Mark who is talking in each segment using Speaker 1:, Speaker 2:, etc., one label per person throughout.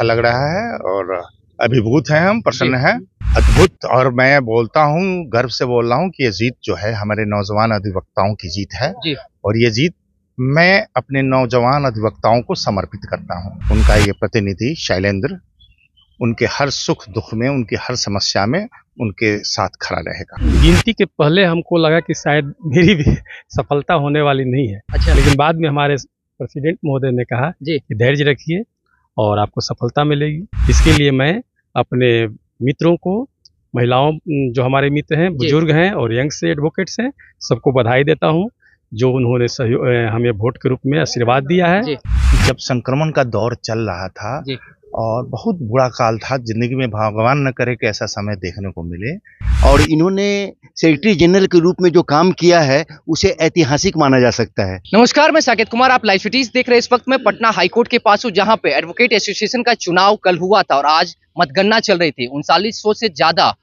Speaker 1: अच्छा लग रहा है और अभिभूत हैं हम प्रसन्न हैं अद्भुत और मैं बोलता हूँ गर्व से बोल रहा हूँ कि ये जीत जो है हमारे नौजवान अधिवक्ताओं की जीत है जी। और ये जीत मैं अपने नौजवान अधिवक्ताओं को समर्पित करता हूँ उनका ये प्रतिनिधि शैलेंद्र उनके हर सुख दुख में उनकी हर समस्या में उनके साथ खड़ा रहेगा
Speaker 2: गिनती के पहले हमको लगा कि शायद मेरी भी सफलता होने वाली नहीं है अच्छा लेकिन बाद में हमारे प्रेसिडेंट महोदय ने कहा जी धैर्य रखिए और आपको सफलता मिलेगी इसके लिए मैं अपने मित्रों को महिलाओं जो हमारे मित्र हैं बुजुर्ग हैं और यंग्स एडवोकेट्स हैं सबको बधाई देता हूँ
Speaker 1: जो उन्होंने हमें वोट के रूप में आशीर्वाद दिया है जब संक्रमण का दौर चल रहा था और बहुत बुरा काल था जिंदगी में भगवान न करे कि ऐसा समय देखने को मिले
Speaker 3: और इन्होंने सेक्रेटरी जनरल के रूप में जो काम किया है उसे ऐतिहासिक माना जा सकता है
Speaker 4: नमस्कार मैं साकेत कुमार आप लाइव सिटीज देख रहे इस वक्त में पटना हाईकोर्ट के पास हूँ जहाँ पे एडवोकेट एसोसिएशन का चुनाव कल हुआ था और आज मतगणना चल रही थी उनतालीस से ज्यादा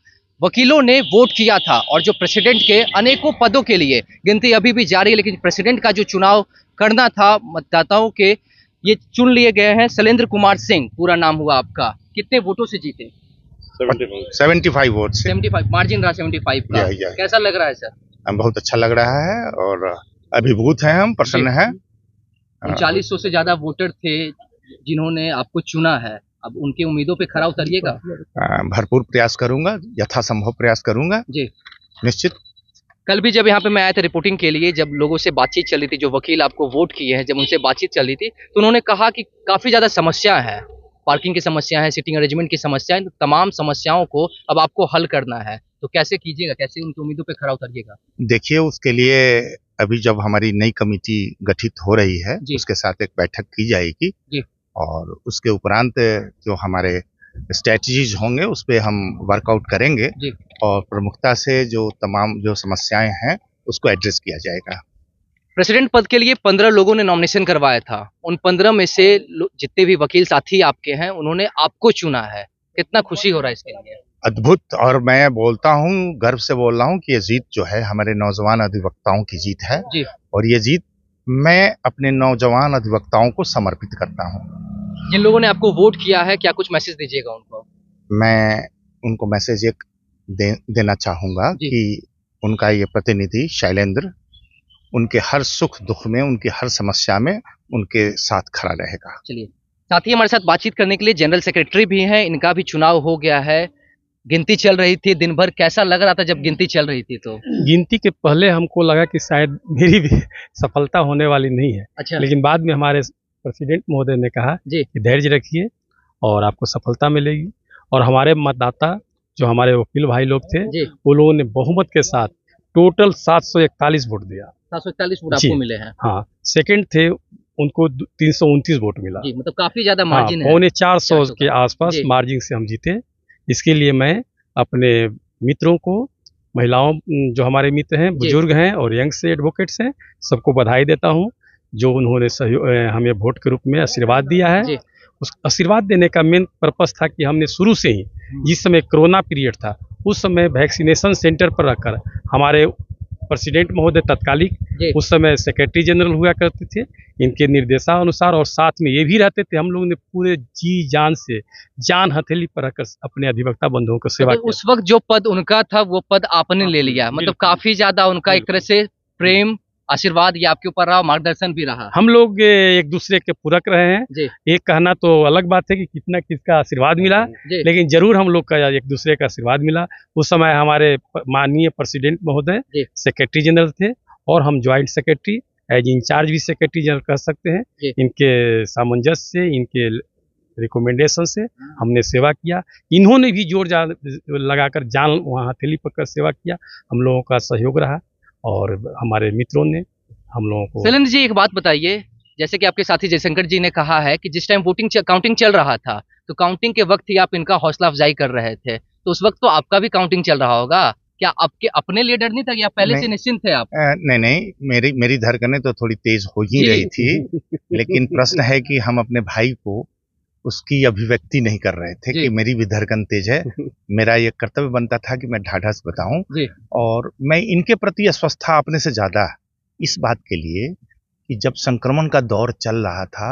Speaker 4: वकीलों ने वोट किया था और जो प्रेसिडेंट के अनेकों पदों के लिए गिनती अभी भी जारी है लेकिन प्रेसिडेंट का जो चुनाव करना था मतदाताओं के ये चुन लिए गए हैं शैलेंद्र कुमार सिंह पूरा नाम हुआ आपका कितने वोटों से जीते
Speaker 1: seventy five vote seventy
Speaker 4: five margin रहा सेवेंटी फाइव कैसा लग रहा है सर हम
Speaker 1: हाँ, बहुत अच्छा लग रहा है और अभिभूत हैं हम प्रसन्न हैं
Speaker 4: हाँ। चालीस सौ से ज्यादा वोटर थे जिन्होंने आपको चुना है अब उनके उम्मीदों पे खरा उतरिएगा हाँ,
Speaker 1: भरपूर प्रयास करूंगा यथासंभव प्रयास करूंगा जी निश्चित
Speaker 4: कल भी जब यहाँ पे मैं आया था रिपोर्टिंग के लिए जब लोगों से बातचीत चल रही थी जो वकील आपको वोट किए हैं जब उनसे बातचीत चल रही थी तो उन्होंने कहा कि काफ़ी ज़्यादा समस्या है पार्किंग की समस्या है सिटिंग अरेंजमेंट की समस्या है तो तमाम समस्याओं को अब आपको हल करना है तो कैसे कीजिएगा कैसे उनकी उम्मीदों पर खड़ा उतरिएगा
Speaker 1: देखिए उसके लिए अभी जब हमारी नई कमेटी गठित हो रही है उसके साथ एक बैठक की जाएगी और उसके उपरांत जो हमारे स्ट्रेटजीज होंगे उस पर हम वर्कआउट करेंगे और प्रमुखता से जो तमाम जो समस्याएं हैं उसको एड्रेस किया जाएगा
Speaker 4: प्रेसिडेंट पद के लिए पंद्रह लोगों ने नॉमिनेशन करवाया था उन पंद्रह में से जितने भी वकील साथी आपके हैं उन्होंने आपको चुना है कितना खुशी हो रहा है इसके लिए
Speaker 1: अद्भुत और मैं बोलता हूँ गर्व से बोल रहा हूँ कि ये जीत जो है हमारे नौजवान अधिवक्ताओं की जीत है जी। और ये जीत मैं अपने नौजवान अधिवक्ताओं को समर्पित करता हूँ
Speaker 4: जिन लोगों ने आपको वोट किया है क्या कुछ मैसेज दीजिएगा उनको
Speaker 1: मैं उनको मैसेज एक दे, देना चाहूंगा कि उनका ये प्रतिनिधि शैलेंद्र उनके हर सुख दुख में उनकी हर समस्या में उनके साथ खड़ा रहेगा चलिए
Speaker 4: साथ ही हमारे साथ बातचीत करने के लिए जनरल सेक्रेटरी भी हैं इनका भी चुनाव हो गया है गिनती चल रही थी दिन भर कैसा लग रहा था जब गिनती चल रही थी तो
Speaker 2: गिनती के पहले हमको लगा कि शायद मेरी भी सफलता होने वाली नहीं है अच्छा लेकिन बाद में हमारे प्रेसिडेंट महोदय ने कहा कि धैर्य रखिए और आपको सफलता मिलेगी और हमारे मतदाता जो हमारे वकील भाई लोग थे वो लोगों ने बहुमत के साथ टोटल 741 वोट दिया
Speaker 4: 741 वोट आपको मिले हैं
Speaker 2: हाँ सेकंड थे उनको तीन वोट मिला
Speaker 4: जी, मतलब काफी ज्यादा हाँ, मार्जिन हाँ,
Speaker 2: है चार सौ के आसपास मार्जिन से हम जीते इसके लिए मैं अपने मित्रों को महिलाओं जो हमारे मित्र हैं बुजुर्ग हैं और यंग से एडवोकेट्स हैं सबको बधाई देता हूँ जो उन्होंने हमें वोट के रूप में आशीर्वाद दिया है उस आशीर्वाद देने का मेन पर्पज था कि हमने शुरू से ही हम्म। जिस समय कोरोना पीरियड था उस समय वैक्सीनेशन सेंटर पर रहकर हमारे प्रेसिडेंट महोदय तत्कालिक उस समय सेक्रेटरी जनरल हुआ करते थे इनके निर्देशानुसार और साथ में ये भी रहते थे हम लोग ने पूरे जी जान से जान हथेली
Speaker 4: पर रखकर अपने अधिवक्ता बंधुओं को सेवा मतलब उस वक्त जो पद उनका था वो पद आपने ले हाँ, लिया मतलब काफी ज्यादा उनका एक तरह से प्रेम आशीर्वाद ये आपके ऊपर रहा मार्गदर्शन भी रहा
Speaker 2: हम लोग एक दूसरे के पूरक रहे हैं एक कहना तो अलग बात है कि कितना किसका आशीर्वाद मिला लेकिन जरूर हम लोग का एक दूसरे का आशीर्वाद मिला उस समय हमारे माननीय प्रेसिडेंट महोदय सेक्रेटरी जनरल थे और हम ज्वाइंट सेक्रेटरी एज इंचार्ज भी सेक्रेटरी जनरल कह सकते हैं इनके सामंजस्य से इनके रिकमेंडेशन से हाँ। हमने सेवा किया इन्होंने भी जोर जा लगाकर जान वहाँ हथेली पकड़ सेवा किया हम लोगों का सहयोग रहा और हमारे मित्रों ने हम लोगों को शैलेंद्र
Speaker 4: जी एक बात बताइए जैसे कि आपके साथी जयशंकर जी ने कहा है कि जिस टाइम वोटिंग काउंटिंग चल रहा था तो काउंटिंग के वक्त ही आप इनका हौसला अफजाई कर रहे थे तो उस वक्त तो आपका भी काउंटिंग चल रहा होगा क्या आपके अपने लिए डर नहीं था या पहले से निश्चिंत थे आप
Speaker 1: नहीं नहीं मेरी मेरी धड़कने तो थोड़ी तेज हो ही रही थी लेकिन प्रश्न है कि हम अपने भाई को उसकी अभिव्यक्ति नहीं कर रहे थे कि मेरी भी धड़कन तेज है मेरा यह कर्तव्य बनता था कि मैं ढाढ़स बताऊं और मैं इनके प्रति अस्वस्था अपने से ज्यादा इस बात के लिए कि जब संक्रमण का दौर चल रहा था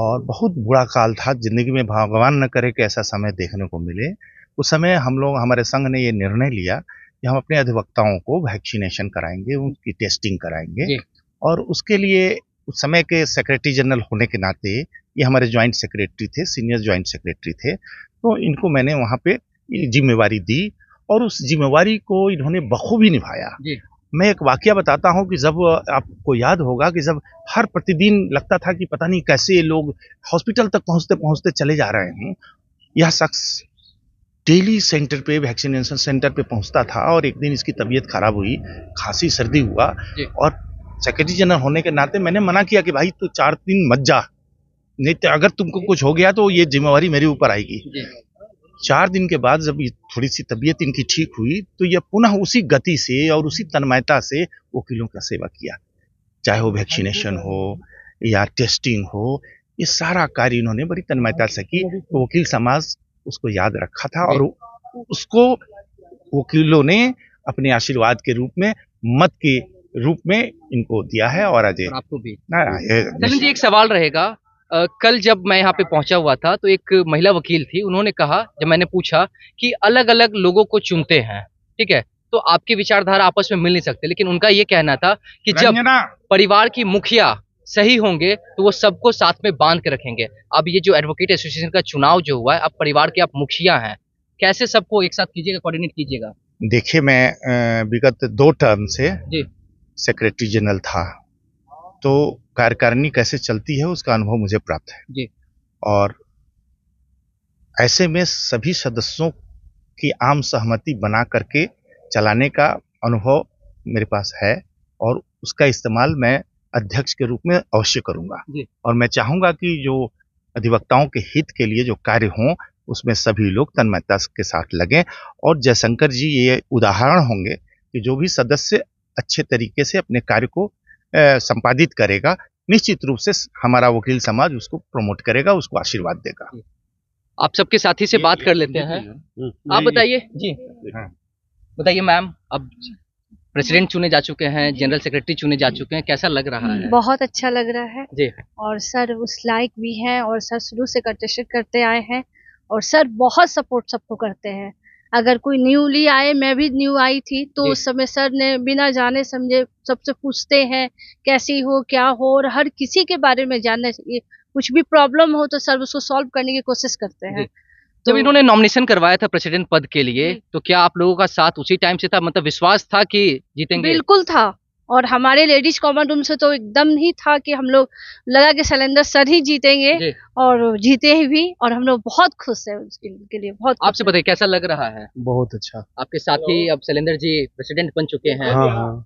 Speaker 1: और बहुत बुरा काल था जिंदगी में भगवान न करे कि ऐसा समय देखने को मिले उस समय हम लोग हमारे संघ ने ये निर्णय लिया कि हम अपने अधिवक्ताओं को वैक्सीनेशन कराएंगे उनकी टेस्टिंग कराएंगे और उसके लिए उस समय के सेक्रेटरी जनरल होने के नाते ये हमारे जॉइंट सेक्रेटरी थे सीनियर जॉइंट सेक्रेटरी थे तो इनको मैंने वहाँ पे जिम्मेवारी दी और उस जिम्मेवारी को इन्होंने बखूबी निभाया मैं एक वाक्य बताता हूँ कि जब आपको याद होगा कि जब हर प्रतिदिन लगता था कि पता नहीं कैसे ये लोग हॉस्पिटल तक पहुँचते पहुँचते चले जा रहे हैं यह शख्स डेली सेंटर पे वैक्सीनेशन सेंटर पे पहुंचता था और एक दिन इसकी तबीयत खराब हुई खांसी सर्दी हुआ और सेक्रेटरी जनरल होने के नाते मैंने मना किया कि भाई तू चार दिन मत जा नहीं तो अगर तुमको कुछ हो गया तो ये जिम्मेवारी मेरे ऊपर आएगी चार दिन के बाद जब थोड़ी सी तबीयत इनकी ठीक हुई तो ये पुनः उसी गति से और उसी तन्मयता से वकीलों का सेवा किया चाहे वो वैक्सीनेशन हो या टेस्टिंग हो ये सारा कार्य इन्होंने बड़ी तन्मयता से की तो वकील समाज उसको याद रखा था और उसको वकीलों ने अपने आशीर्वाद के रूप में मत के रूप में इनको दिया है और अजय आपको भी चलिए
Speaker 4: जी एक सवाल रहेगा कल जब मैं यहाँ पे पहुंचा हुआ था तो एक महिला वकील थी उन्होंने कहा जब मैंने पूछा कि अलग अलग लोगों को चुनते हैं ठीक है तो आपकी विचारधारा आपस में मिल नहीं सकते लेकिन उनका ये कहना था कि जब परिवार की मुखिया सही होंगे तो वो सबको साथ में बांध के रखेंगे अब ये जो एडवोकेट एसोसिएशन का चुनाव जो हुआ है अब परिवार के आप मुखिया हैं कैसे सबको एक साथ कीजिएगा कोऑर्डिनेट कीजिएगा
Speaker 1: देखिए मैं विगत दो टर्म से जी सेक्रेटरी जनरल था तो कार्यकारिणी कैसे चलती है उसका अनुभव मुझे प्राप्त है जी। और ऐसे में सभी सदस्यों की आम सहमति बना करके चलाने का अनुभव मेरे पास है और उसका इस्तेमाल मैं अध्यक्ष के रूप में अवश्य करूंगा और मैं चाहूंगा कि जो अधिवक्ताओं के हित के लिए जो कार्य हों उसमें सभी लोग तन्मयता के साथ लगें और जयशंकर जी ये उदाहरण होंगे कि जो भी सदस्य अच्छे तरीके से अपने कार्य को संपादित करेगा निश्चित रूप से हमारा वकील समाज उसको प्रमोट करेगा उसको आशीर्वाद देगा
Speaker 4: आप सबके साथी से बात कर लेते हैं आप बताइए जी हाँ। बताइए मैम अब प्रेसिडेंट चुने जा चुके हैं जनरल सेक्रेटरी चुने जा चुके हैं कैसा लग रहा है बहुत
Speaker 2: अच्छा लग रहा है जी और सर उस लायक भी हैं और सर शुरू से कंटेस्ट करते आए हैं और सर बहुत सपोर्ट सबको करते हैं अगर कोई न्यूली आए मैं भी न्यू आई थी तो उस समय सर ने बिना जाने समझे सबसे पूछते हैं कैसी हो क्या हो और हर किसी के बारे में जानना चाहिए कुछ भी प्रॉब्लम हो तो सर उसको सॉल्व करने की कोशिश करते हैं
Speaker 4: तो जब इन्होंने नॉमिनेशन करवाया था प्रेसिडेंट पद के लिए तो क्या आप लोगों का साथ उसी टाइम से था मतलब विश्वास था कि जीतेंगे
Speaker 2: बिल्कुल था और हमारे लेडीज कॉमन रूम से तो एकदम ही था कि हम लोग लगा कि सिलेंडर सर ही जीतेंगे जी। और जीते ही भी और हम लोग बहुत खुश है उसके लिए
Speaker 4: बहुत आपसे बताइए कैसा लग रहा है बहुत अच्छा आपके साथ ही अब सिलेंडर जी प्रेसिडेंट बन चुके हैं हाँ, हाँ।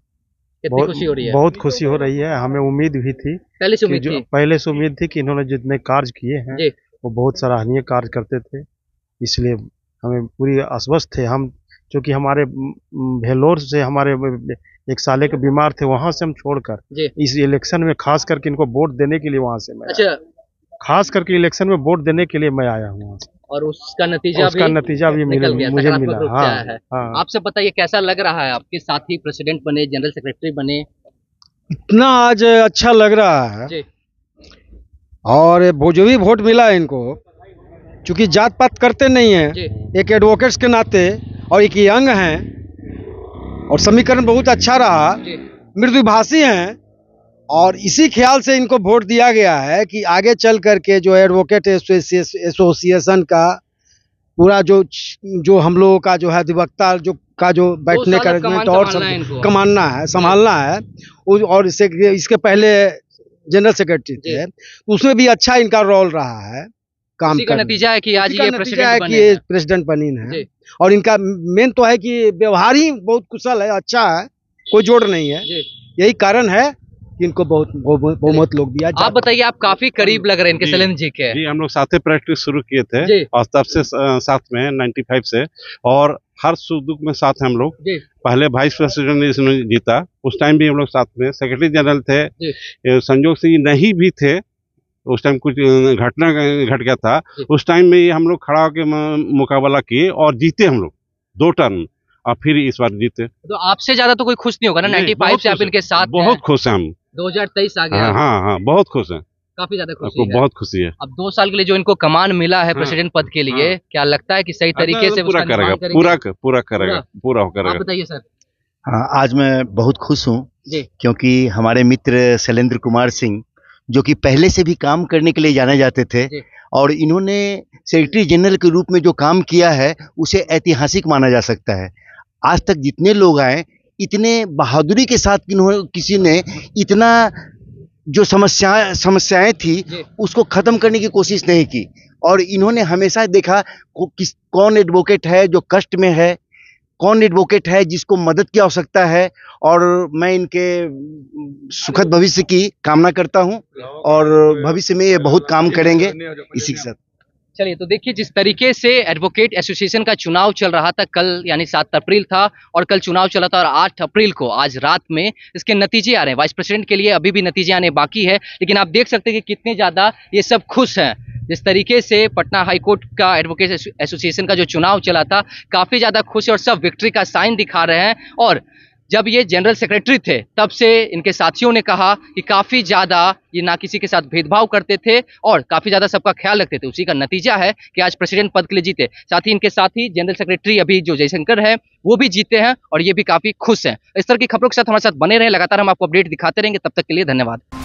Speaker 4: कितनी खुशी हो रही है बहुत
Speaker 2: खुशी हो रही है हमें उम्मीद भी थी पहले से उम्मीद थी पहले से उम्मीद थी की इन्होंने जितने कार्य किए हैं वो बहुत सराहनीय कार्य करते थे इसलिए हमें पूरी आश्वस्त थे हम चूँकि हमारे भेलोर से हमारे एक साले के बीमार थे वहाँ से हम छोड़कर इस इलेक्शन में खास करके इनको वोट देने के लिए वहाँ से मैं अच्छा खास करके इलेक्शन में वोट देने के लिए मैं आया हूँ
Speaker 4: और उसका नतीजा उसका भी नतीजा भी गया मुझे मिला हाँ, हाँ। आपसे बताइए कैसा लग रहा है आपके साथी प्रेसिडेंट बने जनरल सेक्रेटरी बने
Speaker 3: इतना आज अच्छा लग रहा है और वो जो भी वोट मिला इनको चूंकि जात पात करते नहीं है एक एडवोकेट्स के नाते और एक यंग है और समीकरण बहुत अच्छा रहा मृदुभाषी हैं और इसी ख्याल से इनको वोट दिया गया है कि आगे चल करके जो एडवोकेट एसोसिएशन का पूरा जो जो हम लोगों का जो है अधिवक्ता जो का जो बैठने का तो और कमानना कमाना है संभालना है और इससे इसके पहले जनरल सेक्रेटरी थे उसमें भी अच्छा इनका रोल रहा है काम का नतीजा है कि आज ये प्रेसिडेंट तो है कि ये प्रेसिडेंट बनी है और इनका मेन तो है कि व्यवहार ही बहुत कुशल है अच्छा है कोई जोड़ नहीं है यही कारण है कि इनको बहुत बहुमत लोग दिया आप
Speaker 4: बताइए आप काफी करीब लग रहे हैं इनके सलीम जी के जी हम लोग साथ ही प्रैक्टिस
Speaker 1: शुरू किए थे और तब से साथ में 95 से और हर सुख दुख में साथ हम लोग पहले वाइस प्रेसिडेंट जीता उस टाइम भी हम लोग साथ में सेक्रेटरी जनरल थे संजोग सिंह नहीं भी थे उस टाइम कुछ घटना घट गया था उस टाइम में ये हम लोग खड़ा होकर मुकाबला किए और जीते हम लोग दो टर्न और फिर इस बार जीते तो
Speaker 4: आपसे ज्यादा तो कोई खुश नहीं होगा ना नाइन्टी फाइव से आप इनके साथ बहुत खुश है हम दो हजार तेईस आगे हाँ, हाँ
Speaker 1: हाँ बहुत खुश है
Speaker 4: काफी ज्यादा खुशी
Speaker 1: है बहुत खुशी है अब
Speaker 4: दो साल के लिए जो इनको कमान मिला है हाँ, प्रेसिडेंट पद के हाँ। लिए क्या लगता है कि सही अच्छा, तरीके से पूरा करेगा पूरा
Speaker 1: पूरा करेगा पूरा करेगा
Speaker 4: बताइए
Speaker 3: सर आज मैं बहुत खुश हूँ क्योंकि हमारे मित्र शैलेंद्र कुमार सिंह जो कि पहले से भी काम करने के लिए जाने जाते थे और इन्होंने सेक्रेटरी जनरल के रूप में जो काम किया है उसे ऐतिहासिक माना जा सकता है आज तक जितने लोग आए इतने बहादुरी के साथ किसी ने इतना जो समस्या समस्याएं थी उसको ख़त्म करने की कोशिश नहीं की और इन्होंने हमेशा देखा किस कौन एडवोकेट है जो कष्ट में है कौन एडवोकेट है जिसको मदद की आवश्यकता है और मैं इनके सुखद भविष्य की कामना करता हूं और भविष्य में ये बहुत काम करेंगे इसी के साथ
Speaker 4: चलिए तो देखिए जिस तरीके से एडवोकेट एसोसिएशन का चुनाव चल रहा था कल यानी सात अप्रैल था और कल चुनाव चला था और आठ अप्रैल को आज रात में इसके नतीजे आ रहे हैं वाइस प्रेसिडेंट के लिए अभी भी नतीजे आने बाकी है लेकिन आप देख सकते हैं कि कितने ज़्यादा ये सब खुश हैं जिस तरीके से पटना हाईकोर्ट का एडवोकेट एसोसिएशन का जो चुनाव चला था काफ़ी ज़्यादा खुश और सब विक्ट्री का साइन दिखा रहे हैं और जब ये जनरल सेक्रेटरी थे तब से इनके साथियों ने कहा कि काफ़ी ज़्यादा ये ना किसी के साथ भेदभाव करते थे और काफ़ी ज़्यादा सबका ख्याल रखते थे उसी का नतीजा है कि आज प्रेसिडेंट पद के लिए जीते साथ ही इनके साथ ही जनरल सेक्रेटरी अभी जो जयशंकर हैं वो भी जीते हैं और ये भी काफ़ी खुश हैं इस तरह की खबरों के साथ हमारे साथ बने रहे लगातार हम आपको अपडेट दिखाते रहेंगे तब तक के लिए धन्यवाद